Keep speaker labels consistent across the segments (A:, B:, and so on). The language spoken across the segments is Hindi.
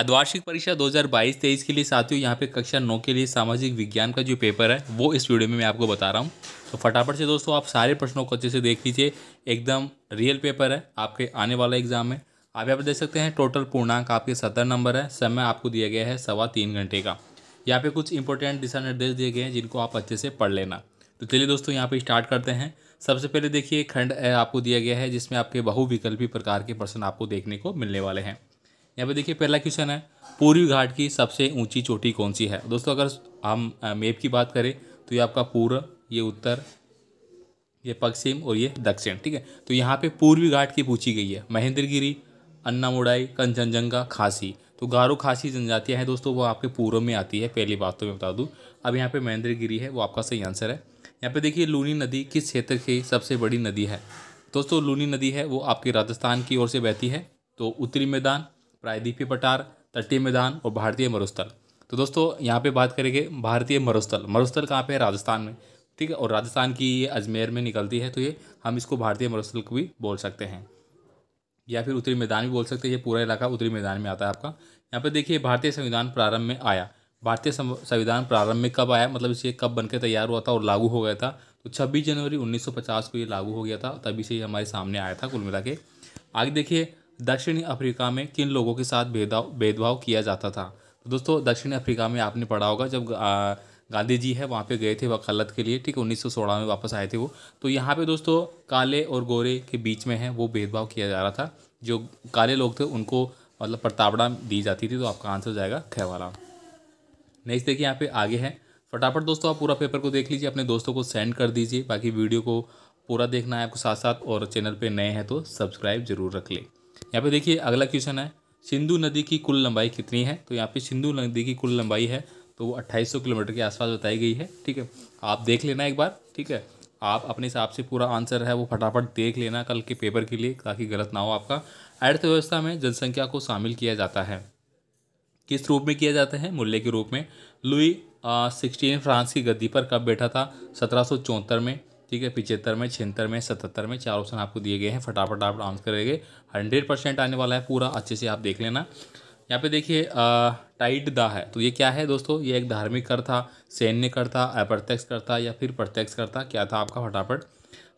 A: अद्वार्षिक परीक्षा 2022-23 के लिए साथियों यहाँ पे कक्षा नौ के लिए सामाजिक विज्ञान का जो पेपर है वो इस वीडियो में मैं आपको बता रहा हूँ तो फटाफट से दोस्तों आप सारे प्रश्नों को अच्छे से देख लीजिए एकदम रियल पेपर है आपके आने वाला एग्जाम है आप यहाँ पर देख सकते हैं टोटल पूर्णांक आपके सत्तर नंबर है समय आपको दिया गया है सवा तीन घंटे का यहाँ पे कुछ इंपॉर्टेंट दिशा निर्देश दिए गए हैं जिनको आप अच्छे से पढ़ लेना तो चलिए दोस्तों यहाँ पे स्टार्ट करते हैं सबसे पहले देखिए खंड आपको दिया गया है जिसमें आपके बहुविकल्पी प्रकार के प्रश्न आपको देखने को मिलने वाले हैं यहाँ पे देखिए पहला क्वेश्चन है पूर्वी घाट की सबसे ऊंची चोटी कौन सी है दोस्तों अगर हम मेप की बात करें तो ये आपका पूर्व ये उत्तर ये पश्चिम और ये दक्षिण ठीक है तो यहाँ पे पूर्वी घाट की पूछी गई है महेंद्रगिरी अन्नामुडाई कंचनजंगा खासी तो गारो खासी जनजातियाँ हैं दोस्तों वो आपके पूर्व में आती है पहली बात तो मैं बता दूँ अब यहाँ महेंद्र महेंद्रगिरी है वो आपका सही आंसर है यहाँ पर देखिए लूनी नदी किस क्षेत्र की सबसे बड़ी नदी है दोस्तों लूनी नदी है वो आपके राजस्थान की ओर से बहती है तो उत्तरी मैदान प्रायदीपी पटार तटीय मैदान और भारतीय मरुस्थल तो दोस्तों यहाँ पे बात करेंगे भारतीय मरुस्थल मरुस्थल कहाँ पे है राजस्थान में ठीक है और राजस्थान की ये अजमेर में निकलती है तो ये हम इसको भारतीय मरुस्थल को भी बोल सकते हैं या फिर उत्तरी मैदान भी बोल सकते हैं ये पूरा इलाका उत्तरी मैदान में आता है आपका यहाँ पर देखिए भारतीय संविधान प्रारंभ में आया भारतीय संविधान प्रारंभ में कब आया मतलब इसे कब बनकर तैयार हुआ था और लागू हो गया था तो छब्बीस जनवरी उन्नीस को ये लागू हो गया था तभी से ये हमारे सामने आया था कुल मिला के आगे देखिए दक्षिण अफ्रीका में किन लोगों के साथ भेदभाव भेदभाव किया जाता था तो दोस्तों दक्षिण अफ्रीका में आपने पढ़ा होगा जब गांधी जी है वहाँ पे गए थे वकालत के लिए ठीक है उन्नीस में वापस आए थे वो तो यहाँ पे दोस्तों काले और गोरे के बीच में है वो भेदभाव किया जा रहा था जो काले लोग थे उनको मतलब प्रतावड़ा दी जाती थी तो आपका आंसर हो जाएगा खैवाला नेक्स्ट देखिए यहाँ पे आगे है फटाफट दोस्तों आप पूरा पेपर को देख लीजिए अपने दोस्तों को सेंड कर दीजिए बाकी वीडियो को पूरा देखना है आपको साथ साथ और चैनल पे नए हैं तो सब्सक्राइब जरूर रख लें यहाँ पे देखिए अगला क्वेश्चन है सिंधु नदी की कुल लंबाई कितनी है तो यहाँ पे सिंधु नदी की कुल लंबाई है तो वो अट्ठाईस किलोमीटर के आसपास बताई गई है ठीक है आप देख लेना एक बार ठीक है आप अपने हिसाब से पूरा आंसर है वो फटाफट देख लेना कल के पेपर के लिए ताकि गलत ना हो आपका अर्थव्यवस्था में जनसंख्या को शामिल किया जाता है किस रूप में किया जाता है मूल्य के रूप में लुई सिक्सटीन फ्रांस की गद्दी पर कब बैठा था सत्रह में ठीक है पिछहत्तर में छिहत्तर में सतहत्तर में चार ऑप्शन आपको दिए गए हैं फटाफट आप आंसर करेंगे हंड्रेड परसेंट आने वाला है पूरा अच्छे से आप देख लेना यहाँ पे देखिए टाइट दा है तो ये क्या है दोस्तों ये एक धार्मिक कर था सैन्य कर था अप्रत्यक्ष कर था या फिर प्रत्यक्ष कर था क्या था आपका फटाफट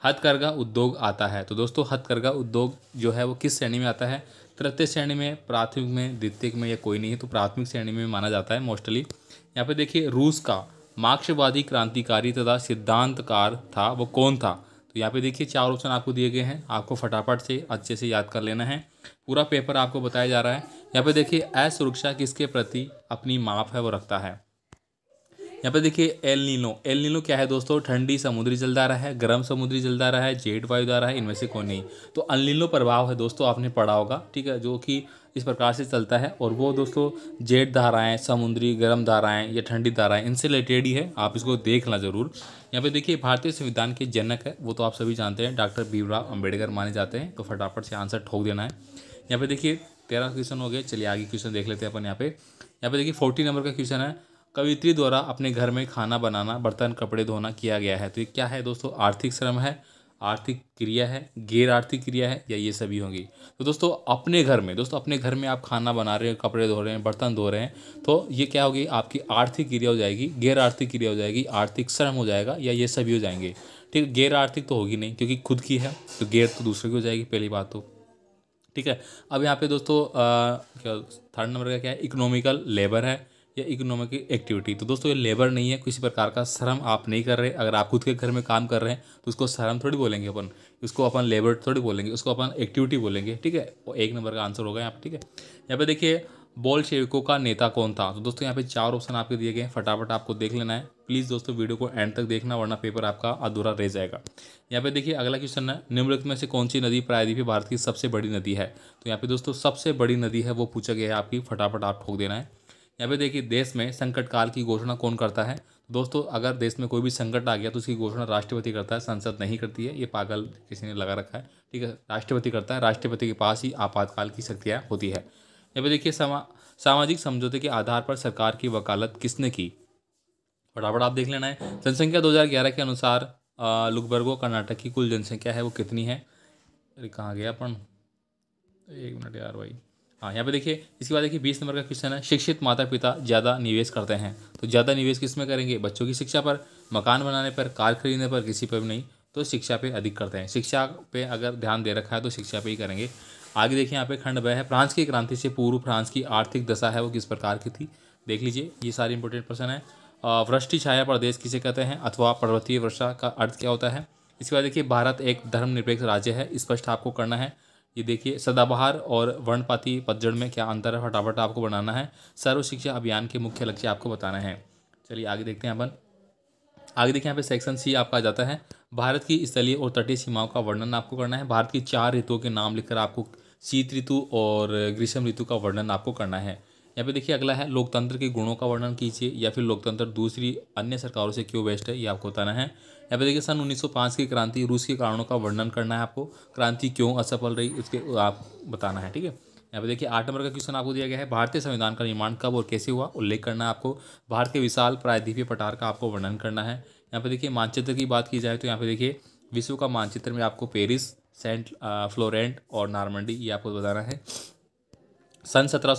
A: हथकरघा उद्योग आता है तो दोस्तों हथकरघा उद्योग जो है वो किस श्रेणी में आता है तृतीय श्रेणी में प्राथमिक में द्वितीय में या कोई नहीं है तो प्राथमिक श्रेणी में माना जाता है मोस्टली यहाँ पे देखिए रूस का मार्क्सवादी क्रांतिकारी तथा सिद्धांतकार था वो कौन था तो यहाँ पे देखिए चार ऑप्शन आपको दिए गए हैं आपको फटाफट से अच्छे से याद कर लेना है पूरा पेपर आपको बताया जा रहा है यहाँ पे देखिए असुरक्षा किसके प्रति अपनी माप है वो रखता है यहाँ पर देखिए एल नीलो एल नीलो क्या है दोस्तों ठंडी समुद्री जलधारा है गर्म समुद्री जलधारा है जेट वायुधारा है इनमें से कोई नहीं तो अनलीनो प्रभाव है दोस्तों आपने पढ़ा होगा ठीक है जो कि इस प्रकार से चलता है और वो दोस्तों जेट धाराएं समुद्री गर्म धाराएं या ठंडी धाराएं इनसे रिलेटेड ही है आप इसको देखना ज़रूर यहाँ पे देखिए भारतीय संविधान के जनक है वो तो आप सभी जानते हैं डॉक्टर भीमराव अम्बेडकर माने जाते हैं तो फटाफट से आंसर ठोक देना है यहाँ पे देखिए तेरह क्वेश्चन हो गए चलिए आगे क्वेश्चन देख लेते हैं अपन यहाँ पे यहाँ पे देखिए फोर्टी नंबर का क्वेश्चन है कवित्री द्वारा अपने घर में खाना बनाना बर्तन कपड़े धोना किया गया है तो ये क्या है दोस्तों आर्थिक श्रम है आर्थिक क्रिया है गैर आर्थिक क्रिया है या ये सभी होंगी तो दोस्तों अपने घर में दोस्तों अपने घर में आप खाना बना रहे हैं कपड़े धो रहे हैं बर्तन धो रहे हैं तो ये क्या होगी आपकी आर्थिक क्रिया हो जाएगी गैर आर्थिक क्रिया हो जाएगी आर्थिक श्रम हो जाएगा या ये सभी हो जाएंगे ठीक है गैर आर्थिक तो होगी नहीं क्योंकि खुद की है तो गैर तो दूसरे की हो जाएगी पहली बात तो ठीक है अब यहाँ पे दोस्तों क्या थर्ड नंबर का क्या है इकोनॉमिकल लेबर है या इकोनॉमिक एक्टिविटी तो दोस्तों ये लेबर नहीं है किसी प्रकार का श्रम आप नहीं कर रहे अगर आप खुद के घर में काम कर रहे हैं तो उसको श्रम थोड़ी बोलेंगे अपन उसको अपन लेबर थोड़ी बोलेंगे उसको अपन एक्टिविटी बोलेंगे ठीक है वो एक नंबर का आंसर होगा यहाँ पर ठीक है यहाँ पे देखिए बॉल शेविको का नेता कौन था तो दोस्तों यहाँ पे चार ऑप्शन आपके दिए गए हैं फटाफट आपको देख लेना है प्लीज़ दोस्तों वीडियो को एंड तक देखना वरना पेपर आपका अधूरा रह जाएगा यहाँ पे देखिए अगला क्वेश्चन है निम्नलिखित में से कौन सी नदी प्रायद्वीपीय भारत की सबसे बड़ी नदी है तो यहाँ पे दोस्तों सबसे बड़ी नदी है वो पूछा गया है आपकी फटाफट आप ठोक देना है यहाँ पे देखिए देश में संकट काल की घोषणा कौन करता है तो दोस्तों अगर देश में कोई भी संकट आ गया तो उसकी घोषणा राष्ट्रपति करता है संसद नहीं करती है ये पागल किसी ने लगा रखा है ठीक है राष्ट्रपति करता है राष्ट्रपति के पास ही आपातकाल की शक्तियाँ होती है यहाँ पे देखिए समा सामाजिक समझौते के आधार पर सरकार की वकालत किसने की फटाफट आप देख लेना है जनसंख्या दो के अनुसार लुकबर्गो कर्नाटक की कुल जनसंख्या है वो कितनी है अरे कहाँ गया अपन एक मिनट यार भाई हाँ यहाँ पे देखिए इसके बाद देखिए बीस नंबर का क्वेश्चन है शिक्षित माता पिता ज़्यादा निवेश करते हैं तो ज़्यादा निवेश किस में करेंगे बच्चों की शिक्षा पर मकान बनाने पर कार खरीदने पर किसी पर भी नहीं तो शिक्षा पे अधिक करते हैं शिक्षा पे अगर ध्यान दे रखा है तो शिक्षा पे ही करेंगे आगे देखिए यहाँ पे खंड वह है फ्रांस की क्रांति से पूर्व फ्रांस की आर्थिक दशा है वो किस प्रकार की थी देख लीजिए ये सारे इंपॉर्टेंट प्रश्न है वृष्टि छाया प्रदेश किसे कहते हैं अथवा पर्वतीय वर्षा का अर्थ क्या होता है इसके बाद देखिए भारत एक धर्मनिरपेक्ष राज्य है स्पष्ट आपको करना है ये देखिए सदाबहार और वर्णपाती पतझड़ में क्या अंतर है फटाफट आपको बनाना है सर्व शिक्षा अभियान के मुख्य लक्ष्य आपको बताना है चलिए आगे देखते हैं अपन आगे देखिए यहाँ पे सेक्शन सी आपका आ जाता है भारत की स्थलीय और तटीय सीमाओं का वर्णन आपको करना है भारत की चार ऋतुओं के नाम लिखकर आपको शीत ऋतु और ग्रीष्म ऋतु का वर्णन आपको करना है यहाँ पे देखिए अगला है लोकतंत्र के गुणों का वर्णन कीजिए या फिर लोकतंत्र दूसरी अन्य सरकारों से क्यों बेस्ट है ये आपको बताना है यहाँ पे देखिए सन 1905 की क्रांति रूस के कारणों का वर्णन करना है आपको क्रांति क्यों असफल रही उसके आप बताना है ठीक है यहाँ पे देखिए आठ नंबर का क्वेश्चन आपको दिया गया है भारतीय संविधान का निर्माण कब और कैसे हुआ उल्लेख करना है आपको भारत के विशाल प्रायद्वीपीय पठार का आपको वर्णन करना है यहाँ पे देखिए मानचित्र की बात की जाए तो यहाँ पे देखिए विश्व का मानचित्र में आपको पेरिस सेंट फ्लोरेंट और नार्मंडी ये आपको बताना है सन सत्रह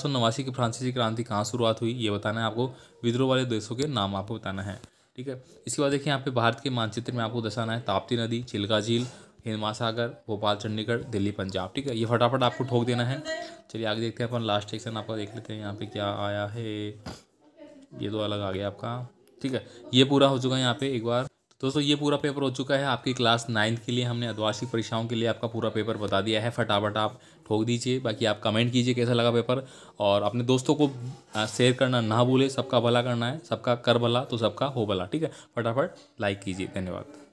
A: की फ्रांसीसी क्रांति कहाँ शुरुआत हुई ये बताना है आपको विद्रोह वाले देशों के नाम आपको बताना है ठीक है इसके बाद देखिए यहाँ पे भारत के मानचित्र में आपको दर्शाना है ताप्ती नदी चिल्का झील हिंद महासागर भोपाल चंडीगढ़ दिल्ली पंजाब ठीक है ये फटाफट आपको ठोक देना है चलिए आगे देखते हैं अपन लास्ट सेक्शन आपको देख लेते हैं यहाँ पे क्या आया है ये तो अलग आ गया आपका ठीक है ये पूरा हो चुका है यहाँ पे एक बार दोस्तों ये पूरा पेपर हो चुका है आपकी क्लास नाइन्थ के लिए हमने अद्वार्षिक परीक्षाओं के लिए आपका पूरा पेपर बता दिया है फटाफट आप ठोक दीजिए बाकी आप कमेंट कीजिए कैसा लगा पेपर और अपने दोस्तों को शेयर करना ना भूले सबका भला करना है सबका कर भला तो सबका हो भला ठीक है फटाफट लाइक कीजिए धन्यवाद